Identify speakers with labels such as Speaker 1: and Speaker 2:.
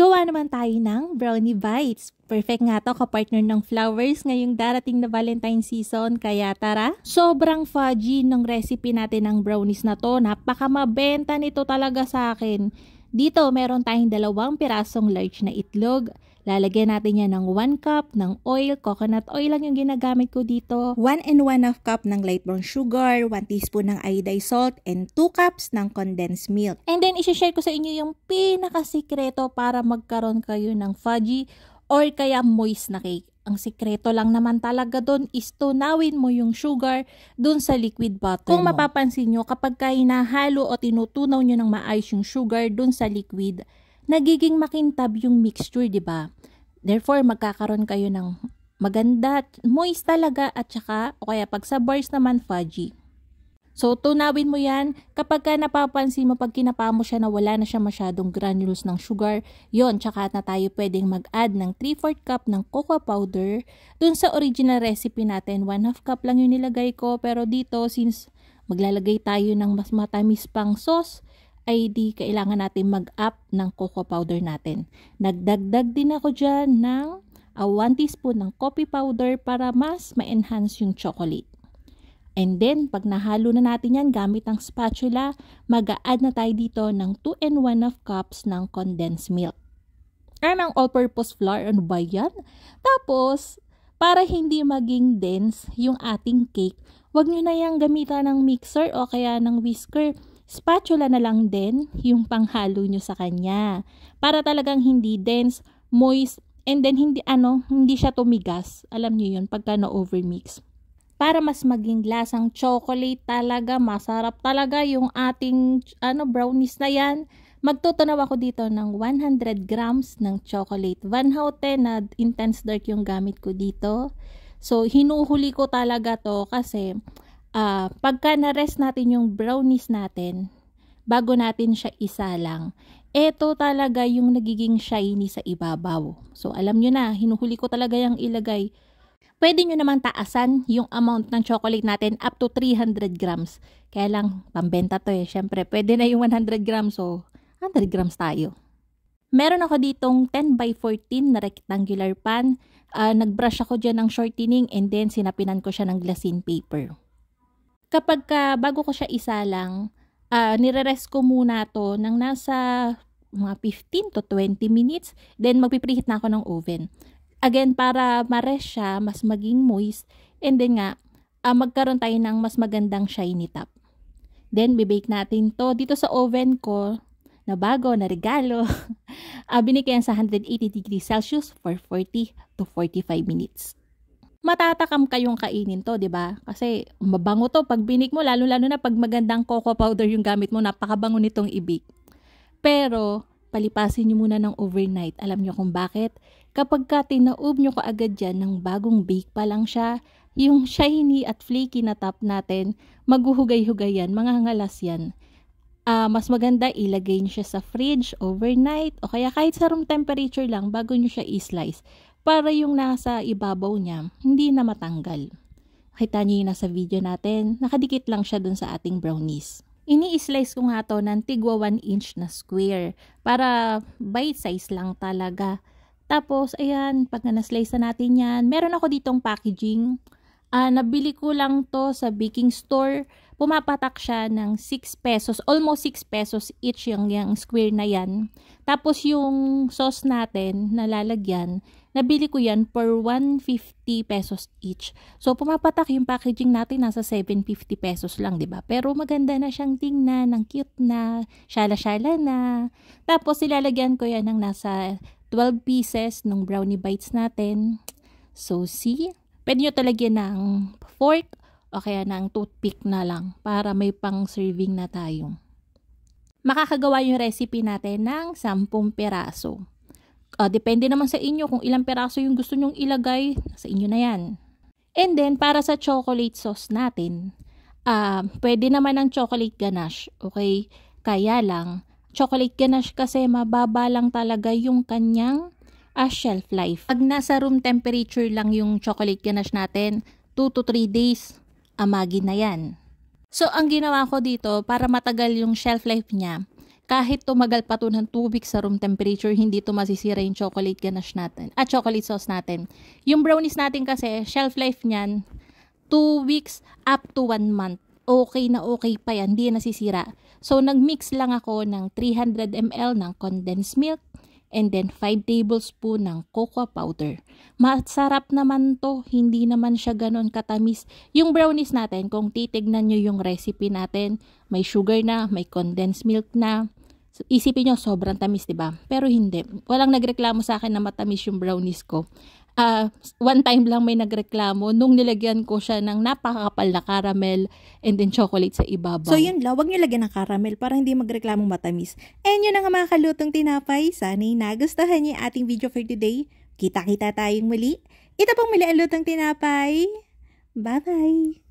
Speaker 1: Gawa naman tayo ng brownie bites. Perfect nga to ka-partner ng flowers ngayong darating na Valentine season kaya tara. Sobrang fudgy ng recipe natin ng brownies na to. Napaka mabenta nito talaga sa akin. Dito meron tayong dalawang pirasong large na itlog, Lalagyan natin yan ng 1 cup ng oil. Coconut oil lang yung ginagamit ko dito. 1 and 1 half cup ng light brown sugar, 1 teaspoon ng iodized salt, and 2 cups ng condensed milk. And then, isi-share ko sa inyo yung pinakasikreto para magkaroon kayo ng fudgy or kaya moist na cake. Ang sikreto lang naman talaga doon is tunawin mo yung sugar doon sa liquid bottle Kung mo. mapapansin nyo, kapag ka hinahalo o tinutunaw nyo ng maayos yung sugar doon sa liquid nagiging makintab yung mixture, di ba? Therefore, magkakaroon kayo ng maganda, moist talaga at saka, o kaya pag sa bars naman, fudgy. So, tunawin mo yan. Kapag ka napapansin mo, pag kinapa mo siya na wala na siya masyadong granules ng sugar, yon tsaka na tayo pwedeng mag-add ng 3-4 cup ng cocoa powder. Dun sa original recipe natin, 1-2 cup lang yung nilagay ko. Pero dito, since maglalagay tayo ng mas matamis pang sauce, ay kailangan natin mag-up ng cocoa powder natin. Nagdagdag din ako dyan ng 1 ah, teaspoon ng coffee powder para mas ma-enhance yung chocolate. And then, pag nahalo na natin yan gamit ang spatula, mag-a-add na tayo dito ng 2 and 1 of cups ng condensed milk. Or ng all-purpose flour, ano ba yan? Tapos, para hindi maging dense yung ating cake, wag nyo na yung gamitan ng mixer o kaya ng whisker spatula na lang din yung panghalo nyo sa kanya. Para talagang hindi dense, moist, and then hindi, ano, hindi siya tumigas. Alam nyo yun, pagka na-overmix. Para mas maging lasang chocolate talaga, masarap talaga yung ating ano, brownies na yan. Magtutunaw ako dito ng 100 grams ng chocolate. Van Houten na intense dark yung gamit ko dito. So, hinuhuli ko talaga to kasi uh, pagka na-rest natin yung brownies natin, bago natin siya isa lang, eto talaga yung nagiging shiny sa ibabaw. So alam nyo na, hinuhuli ko talaga yung ilagay. Pwede nyo naman taasan yung amount ng chocolate natin up to 300 grams. Kaya lang, pambenta to eh. Siyempre, pwede na yung 100 grams. So, 100 grams tayo. Meron ako ditong 10 by 14 na rectangular pan. Uh, Nag-brush ako dyan ng shortening and then sinapinan ko siya ng glassine paper kapag ka, bago ko siya isalang, uh, nire-rest ko muna to ng nasa mga 15 to 20 minutes. Then, magpipreheat na ako ng oven. Again, para ma-rest siya, mas maging moist. And then nga, uh, magkaroon tayo ng mas magandang shiny top. Then, bibake natin to dito sa oven ko na bago, na regalo. uh, binigyan sa 180 degrees Celsius for 40 to 45 minutes matatakam kayong kainin to, 'di ba? Kasi mabango to pag binik mo, lalo-lalo na pag magandang cocoa powder yung gamit mo, napakabango nitong ibik. Pero palipasin niyo muna ng overnight. Alam niyo kung bakit? Kapag ka tinaob niyo ko agad yan ng bagong bake pa lang siya, yung shiny at flaky na top natin, maghuhugay-hugay yan, mangangalas yan. Uh, mas maganda ilagay niyo siya sa fridge overnight o kaya kahit sa room temperature lang bago niyo siya i-slice para yung nasa ibabaw niya hindi na matanggal. Kita niyo yung nasa video natin, nakadikit lang siya dun sa ating brownies. Ini-slice ko nga to ng tigwa 1 inch na square para bite size lang talaga. Tapos, ayan, pag na-slice na natin yan, meron ako ditong packaging. Uh, nabili ko lang to sa baking store. Pumapatak siya ng 6 pesos, almost 6 pesos each yung, yung square na yan. Tapos, yung sauce natin na lalagyan, Nabili ko yan for 150 pesos each. So, pumapatak yung packaging natin nasa 750 pesos lang, 'di ba Pero maganda na siyang tingnan, ang cute na, syala-syala na. Tapos, ilalagyan ko yan ng nasa 12 pieces ng brownie bites natin. So, see? Pwede nyo talagyan ng fork o kaya ng toothpick na lang para may pang serving na tayo. Makakagawa yung recipe natin ng 10 piraso. Uh, depende naman sa inyo kung ilang peraso yung gusto nyong ilagay, sa inyo na yan. And then, para sa chocolate sauce natin, uh, pwede naman ng chocolate ganache, okay? Kaya lang, chocolate ganache kasi mababa lang talaga yung kanyang uh, shelf life. Pag nasa room temperature lang yung chocolate ganache natin, 2 to 3 days, amagi na yan. So, ang ginawa ko dito, para matagal yung shelf life niya, kahit tumagal pa to ng 2 weeks sa room temperature, hindi to masisira yung chocolate ganache natin. At ah, chocolate sauce natin. Yung brownies natin kasi, shelf life niyan, 2 weeks up to 1 month. Okay na okay pa yan, hindi nasisira. So, nagmix lang ako ng 300 ml ng condensed milk, and then 5 tablespoon ng cocoa powder. Masarap naman to, hindi naman siya ganoon katamis. Yung brownies natin, kung titignan nyo yung recipe natin, may sugar na, may condensed milk na, isipin nyo, sobrang tamis, di ba? Pero hindi. Walang nagreklamo sa akin na matamis yung brownies ko. Uh, one time lang may nagreklamo nung nilagyan ko siya ng napakakapal na caramel and then chocolate sa ibabaw. So yun lang, wag niyo lagyan ng caramel para hindi magreklamo matamis. And yun na nga mga kalutong tinapay. Sana'y nagustuhan niyo ating video for today. Kita-kita tayong muli. Ito pong muli ang lutong tinapay. Bye-bye!